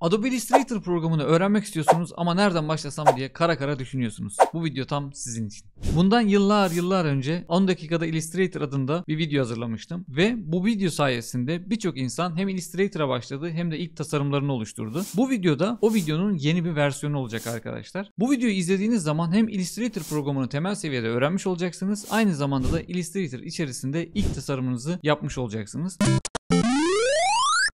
Adobe Illustrator programını öğrenmek istiyorsunuz ama nereden başlasam diye kara kara düşünüyorsunuz. Bu video tam sizin için. Bundan yıllar yıllar önce 10 dakikada Illustrator adında bir video hazırlamıştım ve bu video sayesinde birçok insan hem Illustrator'a başladı hem de ilk tasarımlarını oluşturdu. Bu videoda o videonun yeni bir versiyonu olacak arkadaşlar. Bu videoyu izlediğiniz zaman hem Illustrator programını temel seviyede öğrenmiş olacaksınız aynı zamanda da Illustrator içerisinde ilk tasarımınızı yapmış olacaksınız.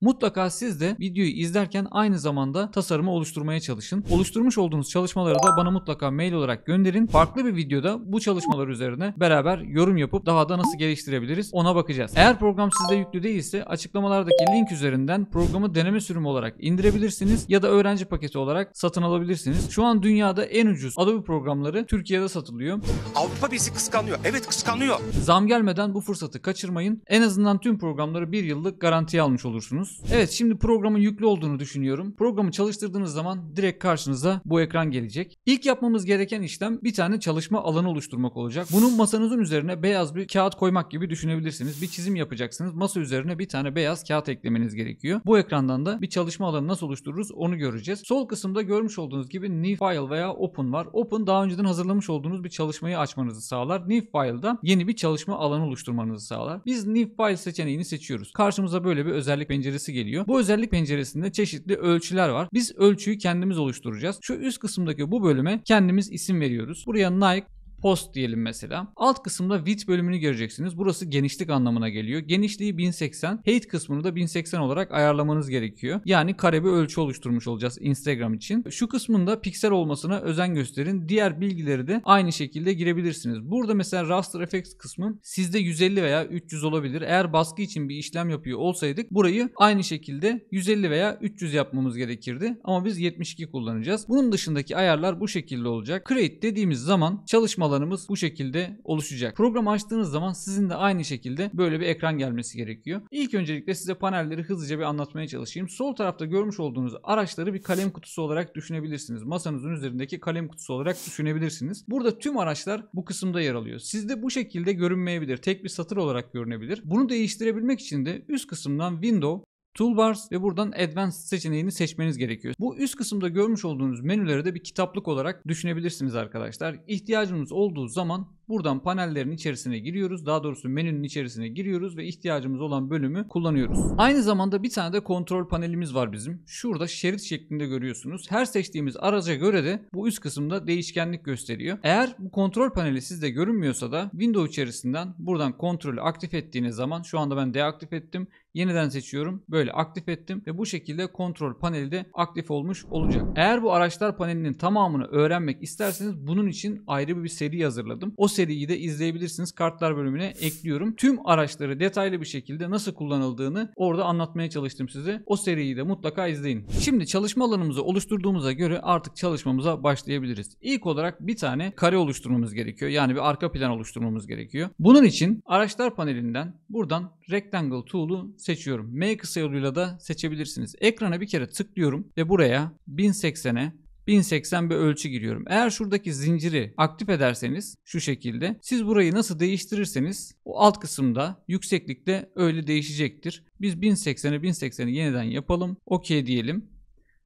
Mutlaka siz de videoyu izlerken aynı zamanda tasarımı oluşturmaya çalışın. Oluşturmuş olduğunuz çalışmaları da bana mutlaka mail olarak gönderin. Farklı bir videoda bu çalışmalar üzerine beraber yorum yapıp daha da nasıl geliştirebiliriz ona bakacağız. Eğer program sizde yüklü değilse açıklamalardaki link üzerinden programı deneme sürümü olarak indirebilirsiniz ya da öğrenci paketi olarak satın alabilirsiniz. Şu an dünyada en ucuz Adobe programları Türkiye'de satılıyor. Avrupa bizi kıskanıyor. Evet kıskanıyor. Zam gelmeden bu fırsatı kaçırmayın. En azından tüm programları bir yıllık garantiye almış olursunuz görüyorsunuz. Evet şimdi programın yüklü olduğunu düşünüyorum. Programı çalıştırdığınız zaman direkt karşınıza bu ekran gelecek. İlk yapmamız gereken işlem bir tane çalışma alanı oluşturmak olacak. Bunun masanızın üzerine beyaz bir kağıt koymak gibi düşünebilirsiniz. Bir çizim yapacaksınız. Masa üzerine bir tane beyaz kağıt eklemeniz gerekiyor. Bu ekrandan da bir çalışma alanı nasıl oluştururuz onu göreceğiz. Sol kısımda görmüş olduğunuz gibi New File veya Open var. Open daha önceden hazırlamış olduğunuz bir çalışmayı açmanızı sağlar. New File'da yeni bir çalışma alanı oluşturmanızı sağlar. Biz New File seçeneğini seçiyoruz. Karşımıza böyle bir özellik penceresi penceresi geliyor. Bu özellik penceresinde çeşitli ölçüler var. Biz ölçüyü kendimiz oluşturacağız. Şu üst kısımdaki bu bölüme kendimiz isim veriyoruz. Buraya Nike post diyelim mesela. Alt kısımda width bölümünü göreceksiniz. Burası genişlik anlamına geliyor. Genişliği 1080, height kısmını da 1080 olarak ayarlamanız gerekiyor. Yani kare bir ölçü oluşturmuş olacağız Instagram için. Şu kısmında piksel olmasına özen gösterin. Diğer bilgileri de aynı şekilde girebilirsiniz. Burada mesela raster effects kısmı sizde 150 veya 300 olabilir. Eğer baskı için bir işlem yapıyor olsaydık burayı aynı şekilde 150 veya 300 yapmamız gerekirdi. Ama biz 72 kullanacağız. Bunun dışındaki ayarlar bu şekilde olacak. Create dediğimiz zaman çalışma alanımız bu şekilde oluşacak. Programı açtığınız zaman sizin de aynı şekilde böyle bir ekran gelmesi gerekiyor. İlk öncelikle size panelleri hızlıca bir anlatmaya çalışayım. Sol tarafta görmüş olduğunuz araçları bir kalem kutusu olarak düşünebilirsiniz. Masanızın üzerindeki kalem kutusu olarak düşünebilirsiniz. Burada tüm araçlar bu kısımda yer alıyor. Sizde bu şekilde görünmeyebilir. Tek bir satır olarak görünebilir. Bunu değiştirebilmek için de üst kısımdan Window Toolbars ve buradan Advanced seçeneğini seçmeniz gerekiyor. Bu üst kısımda görmüş olduğunuz menüleri de bir kitaplık olarak düşünebilirsiniz arkadaşlar. İhtiyacımız olduğu zaman buradan panellerin içerisine giriyoruz. Daha doğrusu menünün içerisine giriyoruz ve ihtiyacımız olan bölümü kullanıyoruz. Aynı zamanda bir tane de kontrol panelimiz var bizim. Şurada şerit şeklinde görüyorsunuz. Her seçtiğimiz araca göre de bu üst kısımda değişkenlik gösteriyor. Eğer bu kontrol paneli sizde görünmüyorsa da Windows içerisinden buradan kontrolü aktif ettiğiniz zaman şu anda ben deaktif ettim. Yeniden seçiyorum. Böyle aktif ettim ve bu şekilde kontrol paneli de aktif olmuş olacak. Eğer bu araçlar panelinin tamamını öğrenmek isterseniz bunun için ayrı bir seri hazırladım. O seriyi de izleyebilirsiniz. Kartlar bölümüne ekliyorum. Tüm araçları detaylı bir şekilde nasıl kullanıldığını orada anlatmaya çalıştım size. O seriyi de mutlaka izleyin. Şimdi çalışma alanımızı oluşturduğumuza göre artık çalışmamıza başlayabiliriz. İlk olarak bir tane kare oluşturmamız gerekiyor. Yani bir arka plan oluşturmamız gerekiyor. Bunun için araçlar panelinden buradan Rectangle Tool'u seçiyorum. M kısa yoluyla da seçebilirsiniz. Ekrana bir kere tıklıyorum ve buraya 1080'e 1080 bir ölçü giriyorum. Eğer şuradaki zinciri aktif ederseniz şu şekilde siz burayı nasıl değiştirirseniz o alt kısımda yükseklikte öyle değişecektir. Biz 1080'e 1080'i yeniden yapalım. OK diyelim.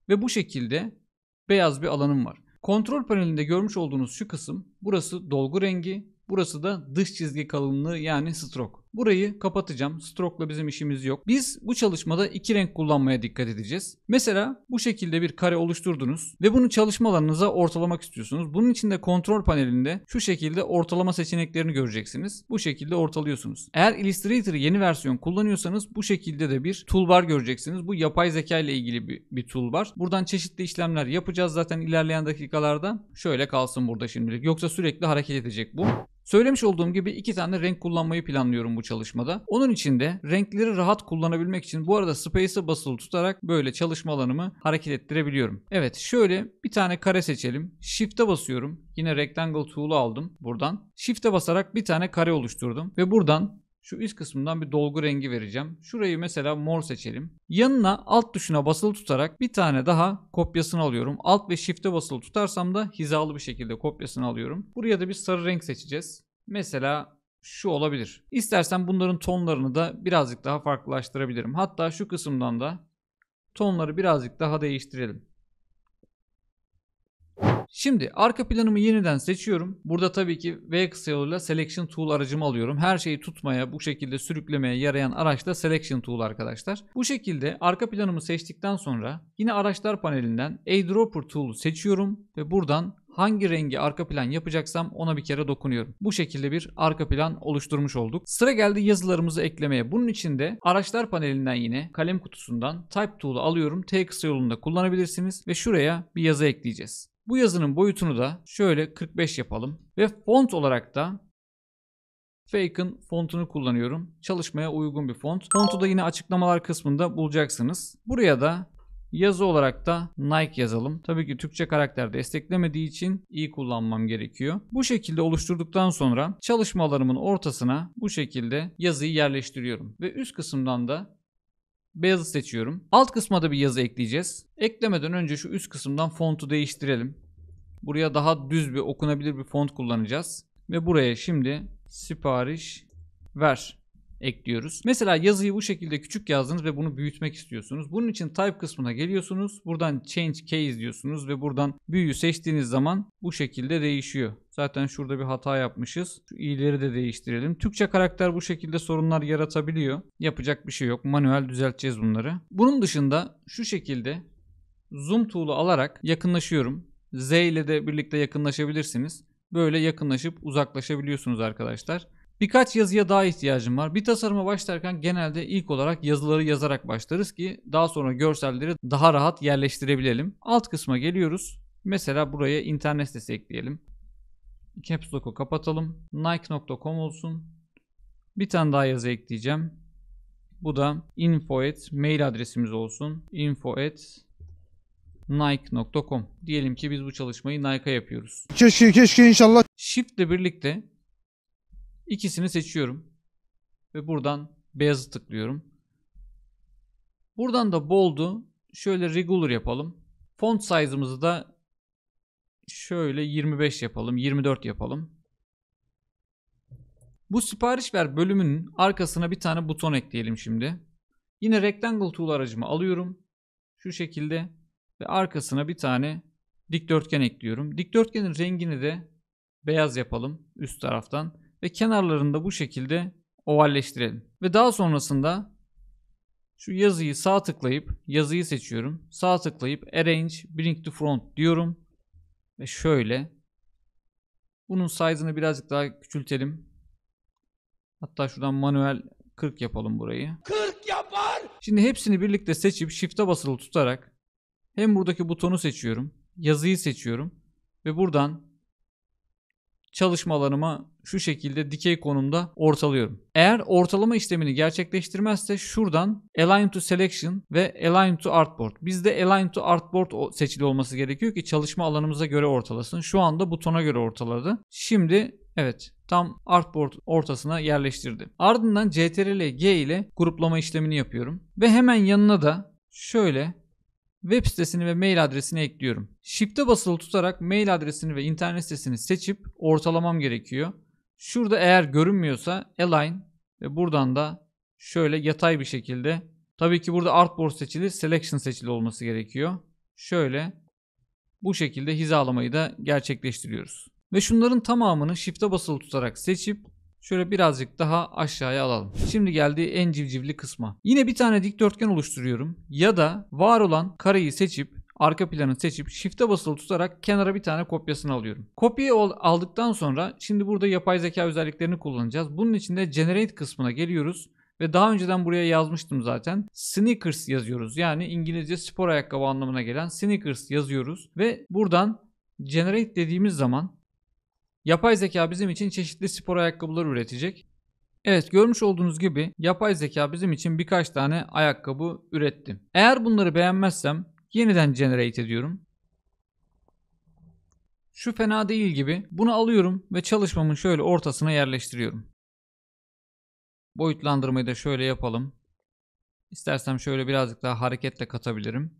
Ve bu şekilde beyaz bir alanım var. Kontrol panelinde görmüş olduğunuz şu kısım burası dolgu rengi, burası da dış çizgi kalınlığı yani stroke. Burayı kapatacağım. Stroke'la bizim işimiz yok. Biz bu çalışmada iki renk kullanmaya dikkat edeceğiz. Mesela bu şekilde bir kare oluşturdunuz ve bunu çalışma alanınıza ortalamak istiyorsunuz. Bunun için de kontrol panelinde şu şekilde ortalama seçeneklerini göreceksiniz. Bu şekilde ortalıyorsunuz. Eğer Illustrator yeni versiyon kullanıyorsanız bu şekilde de bir toolbar göreceksiniz. Bu yapay zeka ile ilgili bir, bir toolbar. Buradan çeşitli işlemler yapacağız zaten ilerleyen dakikalarda. Şöyle kalsın burada şimdilik. Yoksa sürekli hareket edecek bu. Söylemiş olduğum gibi iki tane renk kullanmayı planlıyorum bu çalışmada. Onun için de renkleri rahat kullanabilmek için bu arada space'e basılı tutarak böyle çalışma alanımı hareket ettirebiliyorum. Evet şöyle bir tane kare seçelim. Shift'e basıyorum. Yine rectangle tool'u aldım buradan. Shift'e basarak bir tane kare oluşturdum ve buradan şu üst kısmından bir dolgu rengi vereceğim. Şurayı mesela mor seçelim. Yanına alt tuşuna basılı tutarak bir tane daha kopyasını alıyorum. Alt ve shift'e basılı tutarsam da hizalı bir şekilde kopyasını alıyorum. Buraya da bir sarı renk seçeceğiz. Mesela şu olabilir. İstersen bunların tonlarını da birazcık daha farklılaştırabilirim. Hatta şu kısımdan da tonları birazcık daha değiştirelim. Şimdi arka planımı yeniden seçiyorum. Burada tabii ki V kısa yoluyla Selection Tool aracımı alıyorum. Her şeyi tutmaya, bu şekilde sürüklemeye yarayan araç da Selection Tool arkadaşlar. Bu şekilde arka planımı seçtikten sonra yine araçlar panelinden Eyedropper Tool'u seçiyorum ve buradan hangi rengi arka plan yapacaksam ona bir kere dokunuyorum. Bu şekilde bir arka plan oluşturmuş olduk. Sıra geldi yazılarımızı eklemeye. Bunun için de araçlar panelinden yine kalem kutusundan Type Tool'u alıyorum. T kısa yolunda kullanabilirsiniz ve şuraya bir yazı ekleyeceğiz. Bu yazının boyutunu da şöyle 45 yapalım. Ve font olarak da Faken fontunu kullanıyorum. Çalışmaya uygun bir font. Fontu da yine açıklamalar kısmında bulacaksınız. Buraya da yazı olarak da Nike yazalım. Tabii ki Türkçe karakter desteklemediği için iyi kullanmam gerekiyor. Bu şekilde oluşturduktan sonra çalışmalarımın ortasına bu şekilde yazıyı yerleştiriyorum. Ve üst kısımdan da Beyazı seçiyorum. Alt kısma da bir yazı ekleyeceğiz. Eklemeden önce şu üst kısımdan fontu değiştirelim. Buraya daha düz bir okunabilir bir font kullanacağız. Ve buraya şimdi sipariş ver ekliyoruz. Mesela yazıyı bu şekilde küçük yazdınız ve bunu büyütmek istiyorsunuz. Bunun için type kısmına geliyorsunuz. Buradan change case diyorsunuz ve buradan büyüyü seçtiğiniz zaman bu şekilde değişiyor. Zaten şurada bir hata yapmışız. Şu i'leri de değiştirelim. Türkçe karakter bu şekilde sorunlar yaratabiliyor. Yapacak bir şey yok. Manuel düzelteceğiz bunları. Bunun dışında şu şekilde zoom tool'u alarak yakınlaşıyorum. Z ile de birlikte yakınlaşabilirsiniz. Böyle yakınlaşıp uzaklaşabiliyorsunuz arkadaşlar. Birkaç yazıya daha ihtiyacım var. Bir tasarıma başlarken genelde ilk olarak yazıları yazarak başlarız ki daha sonra görselleri daha rahat yerleştirebilelim. Alt kısma geliyoruz. Mesela buraya internet sitesi ekleyelim. Caps Lock'u kapatalım. Nike.com olsun. Bir tane daha yazı ekleyeceğim. Bu da info at mail adresimiz olsun. info at nike.com Diyelim ki biz bu çalışmayı Nike'a yapıyoruz. Keşke keşke inşallah. Shift ile birlikte İkisini seçiyorum. Ve buradan beyazı tıklıyorum. Buradan da bold'u şöyle regular yapalım. Font size'ımızı da şöyle 25 yapalım, 24 yapalım. Bu sipariş ver bölümünün arkasına bir tane buton ekleyelim şimdi. Yine Rectangle Tool aracımı alıyorum. Şu şekilde ve arkasına bir tane dikdörtgen ekliyorum. Dikdörtgenin rengini de beyaz yapalım üst taraftan ve kenarlarında bu şekilde ovalleştirelim. Ve daha sonrasında şu yazıyı sağ tıklayıp yazıyı seçiyorum. Sağ tıklayıp arrange bring to front diyorum. Ve şöyle bunun size'ını birazcık daha küçültelim. Hatta şuradan manuel 40 yapalım burayı. 40 yapar. Şimdi hepsini birlikte seçip shift'e basılı tutarak hem buradaki butonu seçiyorum, yazıyı seçiyorum ve buradan çalışmalarımı şu şekilde dikey konumda ortalıyorum. Eğer ortalama işlemini gerçekleştirmezse şuradan Align to Selection ve Align to Artboard. Bizde Align to Artboard seçili olması gerekiyor ki çalışma alanımıza göre ortalasın. Şu anda butona göre ortaladı. Şimdi evet tam artboard ortasına yerleştirdi. Ardından CTRL G ile gruplama işlemini yapıyorum. Ve hemen yanına da şöyle Web sitesini ve mail adresini ekliyorum. Shift'e basılı tutarak mail adresini ve internet sitesini seçip ortalamam gerekiyor. Şurada eğer görünmüyorsa align ve buradan da şöyle yatay bir şekilde tabii ki burada artboard seçili selection seçili olması gerekiyor. Şöyle bu şekilde hizalamayı da gerçekleştiriyoruz. Ve şunların tamamını shift'e basılı tutarak seçip Şöyle birazcık daha aşağıya alalım. Şimdi geldi en civcivli kısma. Yine bir tane dikdörtgen oluşturuyorum. Ya da var olan kareyi seçip arka planı seçip shift'e basılı tutarak kenara bir tane kopyasını alıyorum. Kopyayı aldıktan sonra şimdi burada yapay zeka özelliklerini kullanacağız. Bunun için de generate kısmına geliyoruz ve daha önceden buraya yazmıştım zaten. Sneakers yazıyoruz. Yani İngilizce spor ayakkabı anlamına gelen sneakers yazıyoruz ve buradan generate dediğimiz zaman Yapay zeka bizim için çeşitli spor ayakkabılar üretecek. Evet görmüş olduğunuz gibi yapay zeka bizim için birkaç tane ayakkabı ürettim. Eğer bunları beğenmezsem yeniden generate ediyorum. Şu fena değil gibi bunu alıyorum ve çalışmamın şöyle ortasına yerleştiriyorum. Boyutlandırmayı da şöyle yapalım. İstersem şöyle birazcık daha hareketle katabilirim.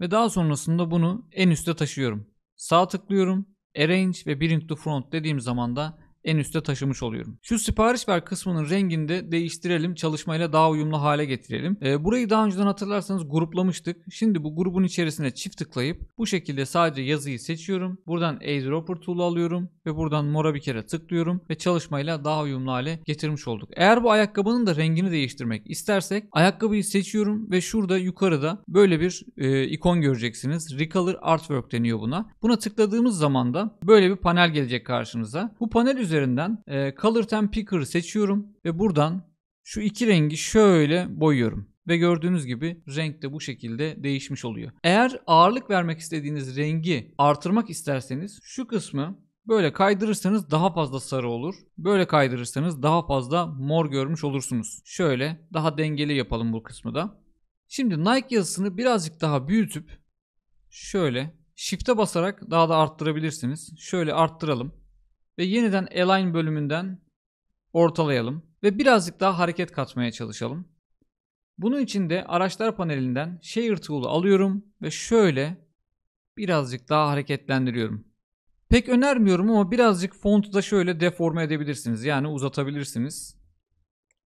Ve daha sonrasında bunu en üste taşıyorum. Sağ tıklıyorum Arrange ve Bring to Front dediğim zaman da en üste taşımış oluyorum. Şu sipariş ver kısmının rengini de değiştirelim. Çalışmayla daha uyumlu hale getirelim. E, burayı daha önceden hatırlarsanız gruplamıştık. Şimdi bu grubun içerisine çift tıklayıp bu şekilde sadece yazıyı seçiyorum. Buradan Airdropper tool alıyorum ve buradan mora bir kere tıklıyorum ve çalışmayla daha uyumlu hale getirmiş olduk. Eğer bu ayakkabının da rengini değiştirmek istersek ayakkabıyı seçiyorum ve şurada yukarıda böyle bir e, ikon göreceksiniz. Recolor Artwork deniyor buna. Buna tıkladığımız zaman da böyle bir panel gelecek karşınıza. Bu panel üzerinde üzerinden e, Color Temp Picker seçiyorum ve buradan şu iki rengi şöyle boyuyorum. Ve gördüğünüz gibi renk de bu şekilde değişmiş oluyor. Eğer ağırlık vermek istediğiniz rengi artırmak isterseniz şu kısmı Böyle kaydırırsanız daha fazla sarı olur. Böyle kaydırırsanız daha fazla mor görmüş olursunuz. Şöyle daha dengeli yapalım bu kısmı da. Şimdi Nike yazısını birazcık daha büyütüp şöyle shift'e basarak daha da arttırabilirsiniz. Şöyle arttıralım ve yeniden align bölümünden ortalayalım ve birazcık daha hareket katmaya çalışalım. Bunun için de araçlar panelinden Shader Tool'u alıyorum ve şöyle birazcık daha hareketlendiriyorum. Pek önermiyorum ama birazcık fontu da şöyle deforme edebilirsiniz. Yani uzatabilirsiniz.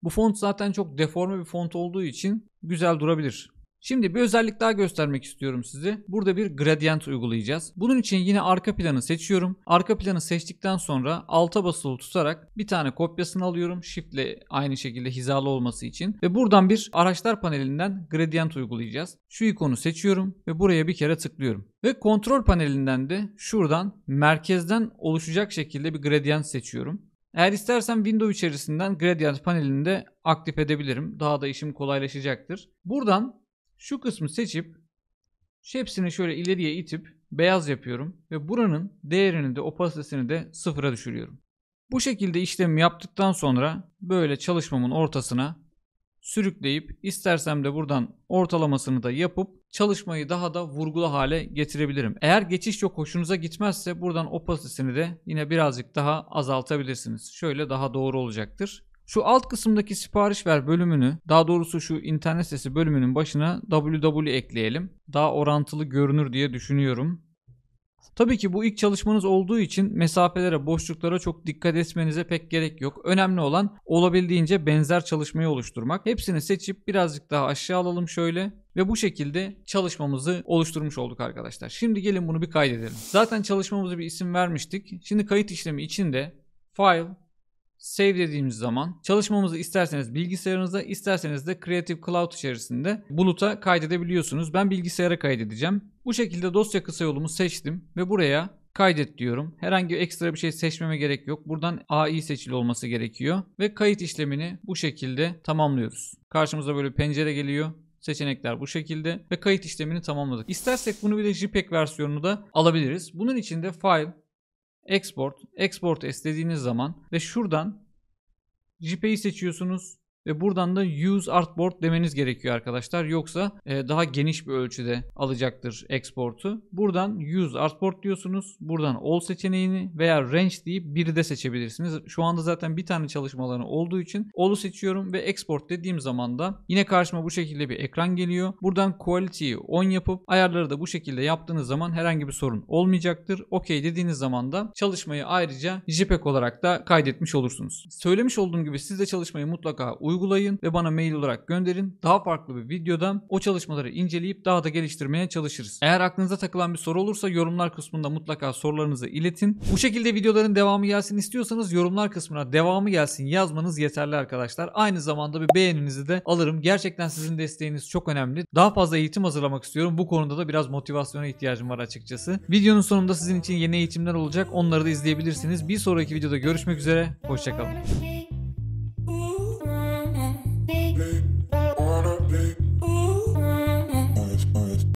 Bu font zaten çok deforme bir font olduğu için güzel durabilir. Şimdi bir özellik daha göstermek istiyorum size. Burada bir gradient uygulayacağız. Bunun için yine arka planı seçiyorum. Arka planı seçtikten sonra alta basılı tutarak bir tane kopyasını alıyorum. Shift ile aynı şekilde hizalı olması için. Ve buradan bir araçlar panelinden gradient uygulayacağız. Şu ikonu seçiyorum ve buraya bir kere tıklıyorum. Ve kontrol panelinden de şuradan merkezden oluşacak şekilde bir gradient seçiyorum. Eğer istersen window içerisinden gradient panelini de aktif edebilirim. Daha da işim kolaylaşacaktır. Buradan şu kısmı seçip hepsini şöyle ileriye itip beyaz yapıyorum ve buranın değerini de opasitesini de sıfıra düşürüyorum. Bu şekilde işlemi yaptıktan sonra böyle çalışmamın ortasına sürükleyip istersem de buradan ortalamasını da yapıp çalışmayı daha da vurgulu hale getirebilirim. Eğer geçiş çok hoşunuza gitmezse buradan opasitesini de yine birazcık daha azaltabilirsiniz. Şöyle daha doğru olacaktır. Şu alt kısımdaki sipariş ver bölümünü daha doğrusu şu internet sitesi bölümünün başına www e ekleyelim. Daha orantılı görünür diye düşünüyorum. Tabii ki bu ilk çalışmanız olduğu için mesafelere, boşluklara çok dikkat etmenize pek gerek yok. Önemli olan olabildiğince benzer çalışmayı oluşturmak. Hepsini seçip birazcık daha aşağı alalım şöyle ve bu şekilde çalışmamızı oluşturmuş olduk arkadaşlar. Şimdi gelin bunu bir kaydedelim. Zaten çalışmamıza bir isim vermiştik. Şimdi kayıt işlemi içinde File, Save dediğimiz zaman çalışmamızı isterseniz bilgisayarınıza isterseniz de Creative Cloud içerisinde buluta kaydedebiliyorsunuz. Ben bilgisayara kaydedeceğim. Bu şekilde dosya kısa yolumu seçtim ve buraya kaydet diyorum. Herhangi bir ekstra bir şey seçmeme gerek yok. Buradan AI seçili olması gerekiyor ve kayıt işlemini bu şekilde tamamlıyoruz. Karşımıza böyle pencere geliyor. Seçenekler bu şekilde ve kayıt işlemini tamamladık. İstersek bunu bir de JPEG versiyonunu da alabiliriz. Bunun için de File, Export. Export istediğiniz zaman ve şuradan JPEG seçiyorsunuz ve buradan da use artboard demeniz gerekiyor arkadaşlar. Yoksa e, daha geniş bir ölçüde alacaktır export'u. Buradan use artboard diyorsunuz. Buradan all seçeneğini veya range deyip biri de seçebilirsiniz. Şu anda zaten bir tane çalışmaları olduğu için all'u seçiyorum ve export dediğim zaman da yine karşıma bu şekilde bir ekran geliyor. Buradan quality'yi 10 yapıp ayarları da bu şekilde yaptığınız zaman herhangi bir sorun olmayacaktır. OK dediğiniz zaman da çalışmayı ayrıca JPEG olarak da kaydetmiş olursunuz. Söylemiş olduğum gibi siz de çalışmayı mutlaka uygulayın uygulayın ve bana mail olarak gönderin. Daha farklı bir videoda o çalışmaları inceleyip daha da geliştirmeye çalışırız. Eğer aklınıza takılan bir soru olursa yorumlar kısmında mutlaka sorularınızı iletin. Bu şekilde videoların devamı gelsin istiyorsanız yorumlar kısmına devamı gelsin yazmanız yeterli arkadaşlar. Aynı zamanda bir beğeninizi de alırım. Gerçekten sizin desteğiniz çok önemli. Daha fazla eğitim hazırlamak istiyorum. Bu konuda da biraz motivasyona ihtiyacım var açıkçası. Videonun sonunda sizin için yeni eğitimler olacak. Onları da izleyebilirsiniz. Bir sonraki videoda görüşmek üzere. Hoşçakalın.